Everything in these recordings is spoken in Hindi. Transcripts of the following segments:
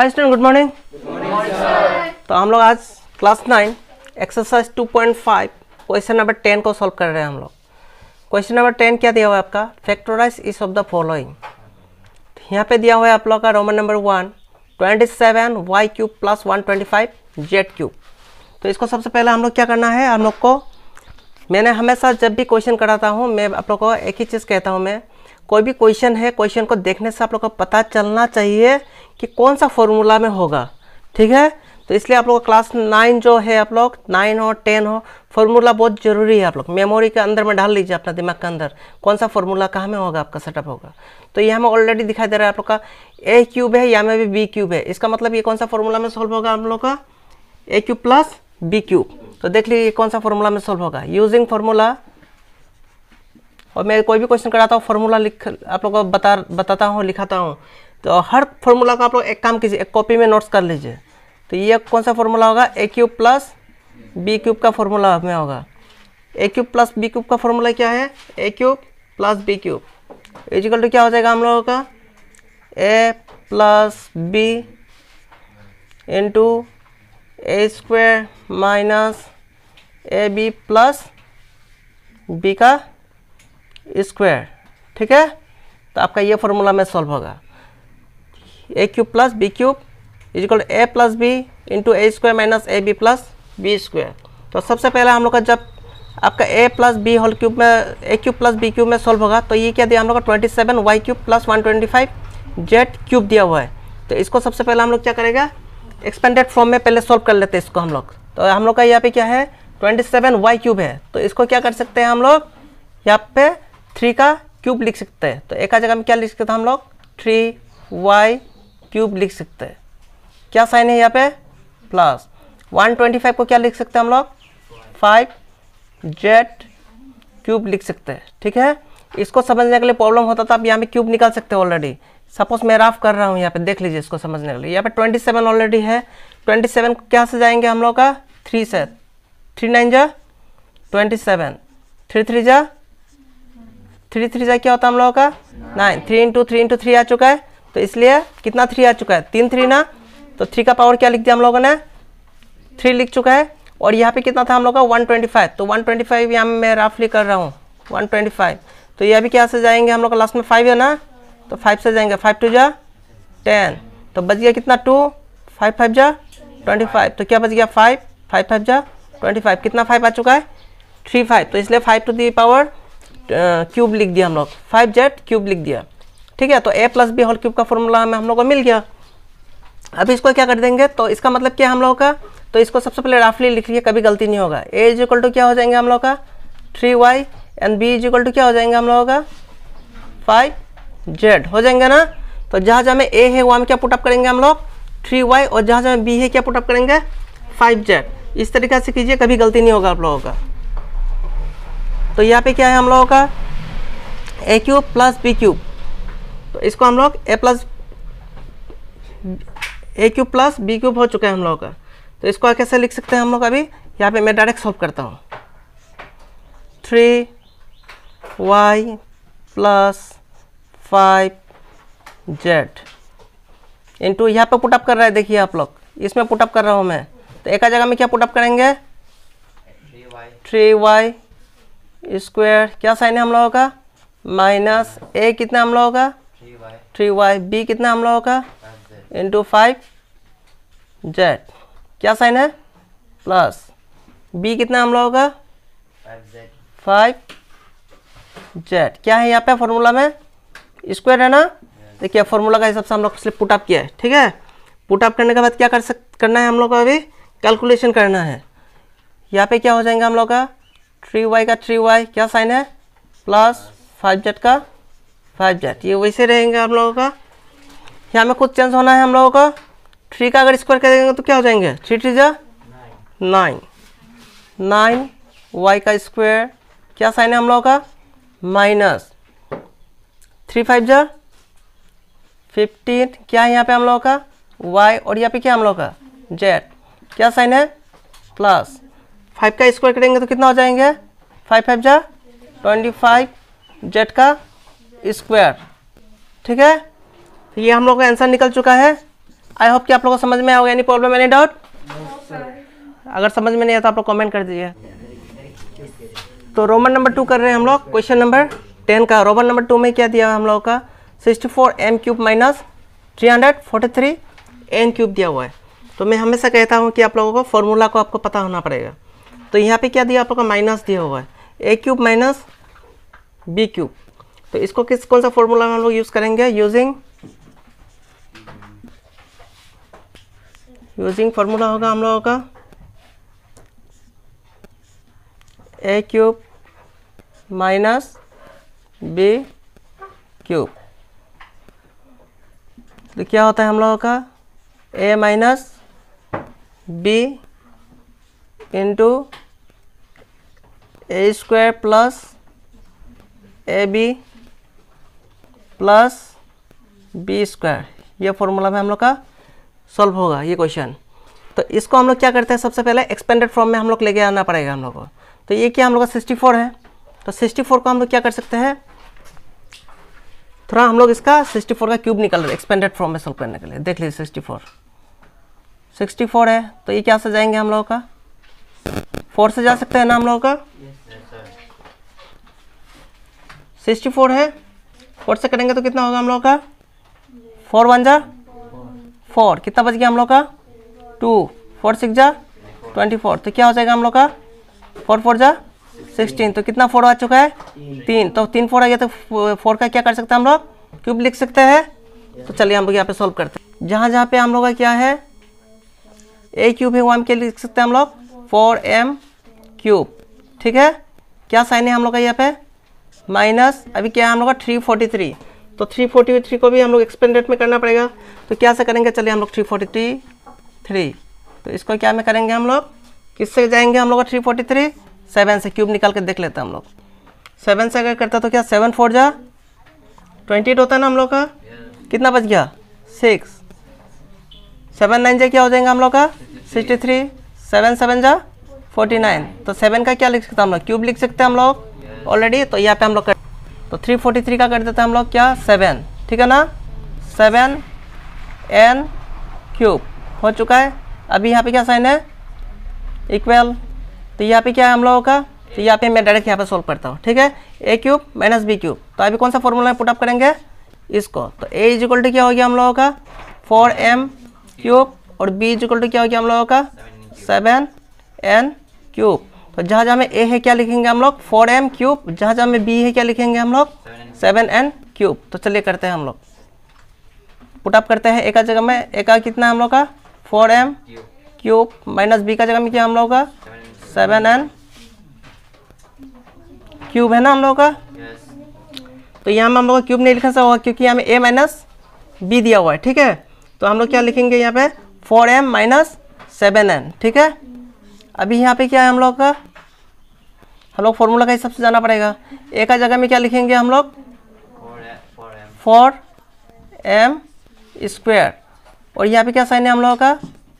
हाय स्टूडेंट गुड मॉर्निंग तो हम लोग आज class nine exercise 2.5 question number ten को सॉल्व कर रहे हैं हम लोग क्वेश्चन नंबर टेन क्या दिया हुआ है आपका फैक्टोराइज इस ऑफ द फॉलोइंग यहाँ पे दिया हुआ है आप लोग का Roman number one twenty seven Y cube plus one twenty five Z cube तो इसको सबसे पहले हम लोग क्या करना है हम लोग को मैंने हमेशा जब भी क्वेश्चन कराता हूँ मैं आप लोग को एक ही चीज़ कहता हूँ मैं कोई भी क्वेश्चन है क्वेश्चन को देखने से आप लोग को पता चलना चाहिए कि कौन सा फॉर्मूला में होगा ठीक है तो इसलिए आप लोग का क्लास नाइन जो है आप लोग नाइन हो टेन हो फॉर्मूला बहुत ज़रूरी है आप लोग मेमोरी के अंदर में डाल लीजिए अपना दिमाग के अंदर कौन सा फॉर्मूला कहाँ में होगा आपका सेटअप होगा तो ये हमें ऑलरेडी दिखाई दे रहा है आप लोग का ए क्यूब है या में भी बी क्यूब है इसका मतलब ये कौन सा फॉर्मूला में सॉल्व होगा आप लोग का A cube plus B cube तो देख लीजिए कौन सा फॉर्मूला में सॉल्व होगा यूजिंग फॉर्मूला और मैं कोई भी क्वेश्चन कराता हूँ फॉर्मूला लिख आप लोग को बता बताता हूँ लिखाता हूँ तो हर फॉर्मूला का आप लोग एक काम कीजिए एक कॉपी में नोट्स कर लीजिए तो ये कौन सा फॉर्मूला होगा A cube plus B cube का फॉर्मूला हमें होगा A cube plus B cube का फॉर्मूला क्या है A cube plus B cube is equal to क्या हो जाएगा हम लोगों का A plus B into A square minus A B plus B का स्क्वायर ठीक है तो आपका ये फॉर्मूला में सॉल्व होगा A cube plus B cube is equal A plus B into A square minus A B plus B square तो सबसे पहला हम लोग का जब आपका A plus B whole cube में A cube plus B cube में सॉल्व होगा तो ये क्या दिया हम लोग का twenty seven Y cube plus one twenty five Z cube दिया हुआ है तो इसको सबसे पहले हम लोग क्या करेगा एक्सपेंडेड फॉर्म में पहले सॉल्व कर लेते हैं इसको हम लोग तो हम लोग का यहाँ पे क्या है ट्वेंटी सेवन वाई क्यूब है तो इसको क्या कर सकते हैं हम लोग यहाँ पे थ्री का क्यूब लिख सकते हैं तो एक जगह में क्या लिख सकते हैं हम लोग थ्री वाई क्यूब लिख सकते हैं क्या साइन है यहाँ पे प्लस 125 को क्या लिख सकते हैं हम लोग फाइव जेड क्यूब लिख सकते हैं ठीक है इसको समझने के लिए प्रॉब्लम होता था आप यहाँ पे क्यूब निकाल सकते हैं ऑलरेडी सपोज मैं राफ कर रहा हूँ यहाँ पे देख लीजिए इसको समझने के लिए यहाँ पे 27 ऑलरेडी है 27 को क्या से जाएंगे हम लोग का थ्री से थ्री नाइन जा ट्वेंटी सेवन थ्री थ्री जा थ्री थ्री जा क्या होता है हम लोगों का nine three into three into three आ चुका है तो इसलिए कितना थ्री आ चुका है तीन थ्री ना तो थ्री का पावर क्या लिख दिया हम लोगों ने थ्री लिख चुका है और यहाँ पे कितना था हम लोग का 125 तो 125 ट्वेंटी फाइव यहाँ मैं राफली कर रहा हूँ 125 तो ये अभी क्या से जाएंगे हम लोग का लास्ट में फाइव है ना तो फाइव से जाएंगे फाइव टू जा टेन तो बच गया कितना टू फाइव फाइव जा ट्वेंटी फाइव तो क्या बच गया फाइव फाइव फाइव जा ट्वेंटी फाइव कितना फाइव आ चुका है थ्री फाइव तो इसलिए five to the power cube लिख दिया हम लोग फाइव जेड क्यूब लिख दिया ठीक है तो A plus B whole cube का फॉर्मूला हमें हम लोग को मिल गया अब इसको क्या कर देंगे तो इसका मतलब क्या हम लोगों का तो इसको सबसे पहले राफली लिख लिया कभी गलती नहीं होगा ए इज इक्वल टू क्या हो जाएंगे हम लोग का three Y and B is equal to क्या हो जाएंगे हम लोगों का फाइव जेड हो जाएंगे ना तो जहाँ जहाँ में ए है वहाँ में क्या पुटअप करेंगे हम लोग थ्री वाई और जहाँ जहाँ बी है क्या पुटअप करेंगे फाइव जेड इस तरीके से कीजिए कभी गलती नहीं होगा आप लोगों का तो यहाँ पे क्या है हम लोगों का A cube plus B cube इसको हम लोग A plus A cube plus B cube हो चुका है हम लोगों का तो इसको कैसे लिख सकते हैं हम लोग अभी यहाँ पे मैं डायरेक्ट सॉल्व करता हूँ three Y plus five Z into यहाँ पर पुटअप कर रहा है देखिए आप लोग इसमें पुटअप कर रहा हूँ मैं तो एक जगह में क्या पुटअप करेंगे थ्री वाई स्क्वायर क्या साइन है हम लोगों का माइनस ए कितना हम लोगों का थ्री वाई बी कितना हम लोगों का इंटू फाइव जेड क्या साइन है प्लस बी कितना हम लोगों का फाइव जेड क्या है यहाँ पे फॉर्मूला में स्क्वायर है ना देखिए फॉर्मूला का हिसाब से हम लोग सिर्फ पुटअप किया है ठीक है पुटअप करने के बाद क्या कर सक करना है हम लोग को अभी कैलकुलेशन करना है यहाँ पे क्या हो जाएगा हम लोग का थ्री वाई का थ्री वाई क्या साइन है प्लस फाइव जेड का फाइव जेड ये वैसे रहेंगे हम लोगों का यहाँ में कुछ चेंज होना है हम लोगों का थ्री का अगर स्क्वायर करेंगे तो क्या हो जाएंगे थ्री थ्री जा नाइन नाइन वाई का स्क्वायर क्या साइन है हम लोगों का माइनस थ्री फाइव जा फिफ्टीन क्या है यहाँ पे हम लोगों का वाई और यहाँ पे क्या हम लोगों का जेड क्या साइन है प्लस फाइव का स्क्वायर करेंगे तो कितना हो जाएंगे फाइव फाइव जा ट्वेंटी फाइव जेड का स्क्वायर ठीक है तो ये हम लोग का आंसर निकल चुका है आई होप कि आप लोगों को समझ में आओगे एनी प्रॉब्लम एनी डाउट अगर समझ में नहीं आया तो आप लोग कॉमेंट कर दीजिए तो रोमन नंबर टू कर रहे हैं हम लोग क्वेश्चन नंबर टेन का रोमन नंबर टू में क्या दिया हम लोगों का sixty four M cube minus three hundred forty three N cube दिया हुआ है तो मैं हमेशा कहता हूँ कि आप लोगों को फॉर्मूला को आपको पता होना पड़ेगा तो यहाँ पे क्या दिया आप लोग का माइनस दिया हुआ है A cube minus B cube तो इसको किस कौन सा फॉर्मूला में हम लोग यूज़ करेंगे यूजिंग यूजिंग फॉर्मूला होगा हम लोगों का A cube minus B cube तो क्या होता है हम लोगों का A minus B into A square plus A B plus B square ये फॉर्मूला में हम लोग का सॉल्व होगा ये क्वेश्चन तो इसको हम लोग क्या करते हैं सबसे पहले एक्सपेंडेड फॉर्म में हम लोग लेके आना पड़ेगा हम लोग को तो ये क्या हम लोग का सिक्सटी फोर है तो सिक्सटी फोर को हम लोग क्या कर सकते हैं थोड़ा हम लोग इसका सिक्सटी फोर का क्यूब निकाल रहे एक्सपेंडेड फॉर्म में सॉल्व करने के लिए देख लीजिए सिक्सटी फोर सिक्सटी फोर है तो ये क्या से जाएंगे हम लोगों का फोर से जा सकते हैं ना हम लोगों का सिक्सटी फोर है फोर से करेंगे तो कितना होगा हम लोग का फोर वन जा फोर कितना बच गया हम लोग का टू फोर सिक्स जा ट्वेंटी फोर तो क्या हो जाएगा हम लोग का फोर फोर जा सिक्सटीन तो कितना फोर आ चुका है तीन तो तीन फोर आ गया तो फोर का क्या कर सकते हैं हम लोग क्यूब लिख सकते हैं तो चलिए हम लोग यहाँ पे सॉल्व करते हैं जहाँ जहाँ पे हम लोग का क्या है ए क्यूब है वन के लिख सकते हैं हम लोग फोर एम क्यूब ठीक है क्या साइन है हम लोग का यहाँ पे माइनस अभी क्या है हम लोग का थ्री फोर्टी थ्री तो थ्री फोर्टी थ्री को भी हम लोग एक्सपेंडेड में करना पड़ेगा तो क्या से करेंगे चलिए हम लोग थ्री फोर्टी थ्री थ्री तो इसको क्या में करेंगे हम लोग किससे जाएंगे हम लोग का थ्री फोर्टी थ्री सेवन से क्यूब निकाल के देख लेते हैं हम लोग सेवन से अगर करता तो क्या सेवन फोर जा ट्वेंटी एट होता है ना हम लोग का कितना बच गया सिक्स सेवन नाइन जा क्या हो जाएगा हम लोग का सिक्सटी थ्री सेवन सेवन जा फोर्टी नाइन तो सेवन का क्या लिख सकते हैं हम लोग क्यूब लिख सकते हैं हम लोग ऑलरेडी तो यहाँ पे हम लोग कर तो 343 का कर देते हैं हम लोग क्या सेवन ठीक है ना सेवन एन क्यूब हो चुका है अभी यहाँ पे क्या साइन है इक्वल तो यहाँ पे क्या है हम लोगों का तो यहाँ पे मैं डायरेक्ट यहाँ पे सॉल्व करता हूँ ठीक है A cube minus B cube तो अभी कौन सा फॉर्मूला पुटअप करेंगे इसको तो ए इज इक्वल टू क्या हो गया हम लोगों का फोर एम क्यूब और बी इज इक्वल टू क्या हो गया हम लोगों का सेवन एन क्यूब और तो जहाँ जहाँ में ए है क्या लिखेंगे हम लोग फोर एम क्यूब जहाँ जहाँ में बी है क्या लिखेंगे हम लोग सेवन एन क्यूब तो चलिए करते हैं हम लोग पुटअप करते हैं एका जगह में एका कितना हम लोग का four M cube minus B का जगह में क्या हम लोग का सेवन एन क्यूब है ना हम लोग का तो यहाँ में हम लोग का क्यूब नहीं लिखा सकता होगा क्योंकि यहाँ में ए माइनस बी दिया हुआ है ठीक है तो हम लोग क्या लिखेंगे यहाँ पे four M minus seven N ठीक है अभी यहाँ पे क्या है हम लोग का हम लोग फॉर्मूला के हिसाब से जाना पड़ेगा ए का जगह में क्या लिखेंगे हम लोग फोर एम स्क्वेयर और यहाँ पे क्या साइन है हम लोगों का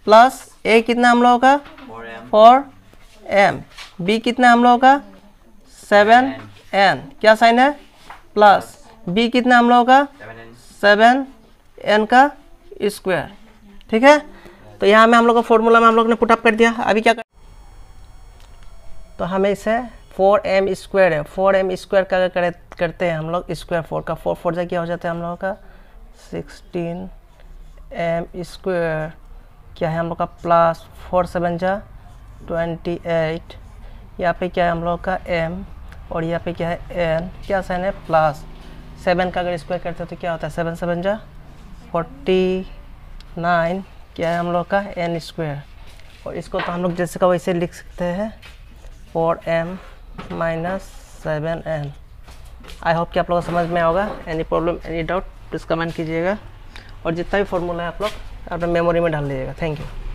प्लस ए कितना हम लोगों का फोर एम बी कितना हम लोगों का सेवन एन क्या साइन है प्लस बी कितना हम लोगों का सेवन एन का स्क्वायर ठीक है तो यहाँ में हम लोग का फॉर्मूला में हम लोग ने पुटअप कर दिया अभी क्या कर तो हमें इसे फोर एम स्क्वायर है फोर एम स्क्वायर का अगर करते हैं हम लोग स्क्वायर फोर का फोर फोर से क्या हो जाता है हम लोगों का सिक्सटीन एम स्क्वायर क्या है हम लोग का प्लस फोर सेवन जा ट्वेंटी एट यहाँ पे क्या है हम लोग का एम और यहाँ पे क्या है एन क्या साइन है प्लस सेवन का अगर स्क्वायर करते हैं तो क्या होता है सेवन सेवन जा फोर्टी नाइन क्या है हम लोग का एन स्क्वायर और इसको तो हम लोग जैसे का वैसे लिख सकते हैं four M minus seven N I hope कि आप लोगों को समझ में होगा any problem any doubt please comment कीजिएगा और जितना भी फॉर्मूला है आप लोग अपने मेमोरी में डाल लीजिएगा थैंक यू